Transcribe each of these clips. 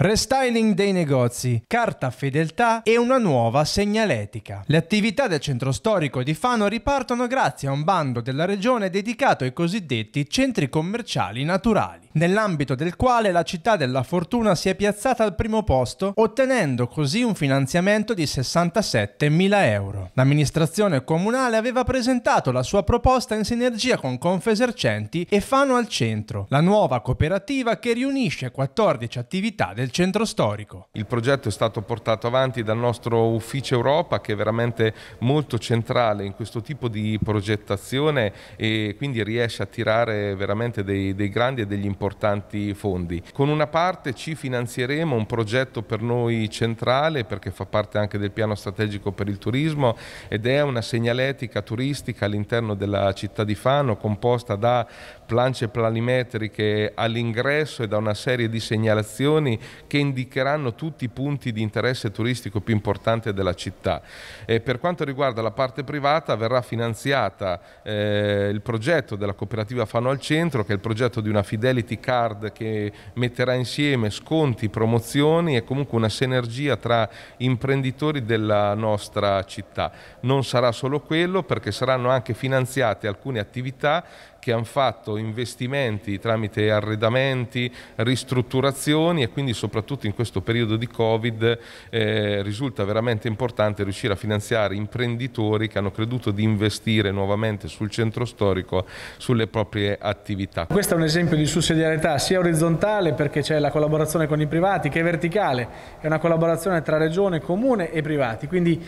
restyling dei negozi, carta fedeltà e una nuova segnaletica. Le attività del centro storico di Fano ripartono grazie a un bando della regione dedicato ai cosiddetti centri commerciali naturali nell'ambito del quale la città della fortuna si è piazzata al primo posto, ottenendo così un finanziamento di 67.000 euro. L'amministrazione comunale aveva presentato la sua proposta in sinergia con Confesercenti e Fano al Centro, la nuova cooperativa che riunisce 14 attività del centro storico. Il progetto è stato portato avanti dal nostro ufficio Europa che è veramente molto centrale in questo tipo di progettazione e quindi riesce a tirare veramente dei, dei grandi e degli importanti importanti fondi. Con una parte ci finanzieremo un progetto per noi centrale perché fa parte anche del piano strategico per il turismo ed è una segnaletica turistica all'interno della città di Fano composta da plance planimetriche all'ingresso e da una serie di segnalazioni che indicheranno tutti i punti di interesse turistico più importanti della città. E per quanto riguarda la parte privata verrà finanziata eh, il progetto della cooperativa Fano al Centro che è il progetto di una fidelity l'identity card che metterà insieme sconti, promozioni e comunque una sinergia tra imprenditori della nostra città. Non sarà solo quello perché saranno anche finanziate alcune attività che hanno fatto investimenti tramite arredamenti, ristrutturazioni e quindi soprattutto in questo periodo di Covid eh, risulta veramente importante riuscire a finanziare imprenditori che hanno creduto di investire nuovamente sul centro storico sulle proprie attività. Questo è un esempio di sussidiarietà sia orizzontale perché c'è la collaborazione con i privati che è verticale, è una collaborazione tra regione, comune e privati, quindi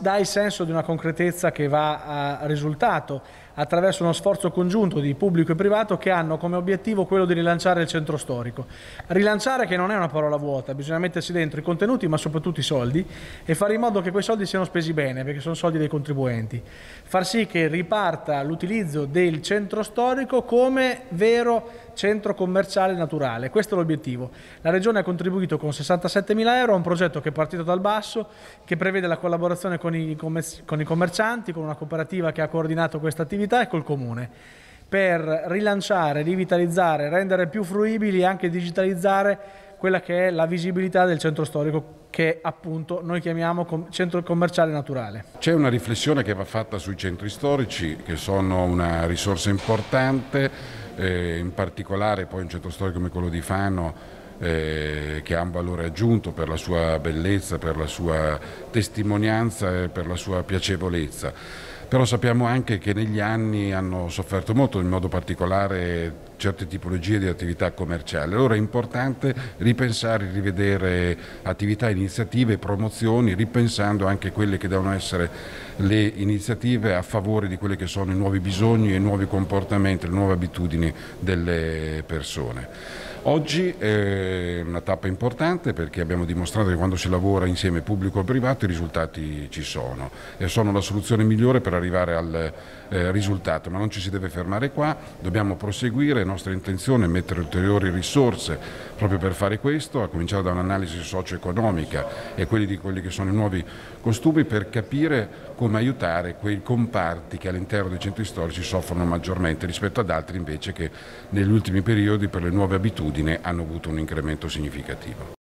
dai senso di una concretezza che va a risultato attraverso uno sforzo congiunto congiunto di pubblico e privato che hanno come obiettivo quello di rilanciare il centro storico. Rilanciare che non è una parola vuota, bisogna mettersi dentro i contenuti ma soprattutto i soldi e fare in modo che quei soldi siano spesi bene perché sono soldi dei contribuenti. Far sì che riparta l'utilizzo del centro storico come vero centro commerciale naturale. Questo è l'obiettivo. La Regione ha contribuito con 67 mila euro a un progetto che è partito dal basso, che prevede la collaborazione con i, con i commercianti, con una cooperativa che ha coordinato questa attività e col Comune per rilanciare, rivitalizzare, rendere più fruibili e anche digitalizzare quella che è la visibilità del centro storico che appunto noi chiamiamo centro commerciale naturale. C'è una riflessione che va fatta sui centri storici che sono una risorsa importante eh, in particolare poi un centro storico come quello di Fano eh, che ha un valore aggiunto per la sua bellezza, per la sua testimonianza e per la sua piacevolezza però sappiamo anche che negli anni hanno sofferto molto, in modo particolare certe tipologie di attività commerciali. Allora è importante ripensare, rivedere attività, iniziative, promozioni, ripensando anche quelle che devono essere le iniziative a favore di quelli che sono i nuovi bisogni, i nuovi comportamenti, le nuove abitudini delle persone. Oggi è una tappa importante perché abbiamo dimostrato che quando si lavora insieme pubblico e privato i risultati ci sono e sono la soluzione migliore per arrivare al eh, risultato, ma non ci si deve fermare qua, dobbiamo proseguire, è nostra intenzione è mettere ulteriori risorse proprio per fare questo, a cominciare da un'analisi socio-economica e quelli di quelli che sono i nuovi costumi per capire come aiutare quei comparti che all'interno dei centri storici soffrono maggiormente rispetto ad altri invece che negli ultimi periodi per le nuove abitudini hanno avuto un incremento significativo.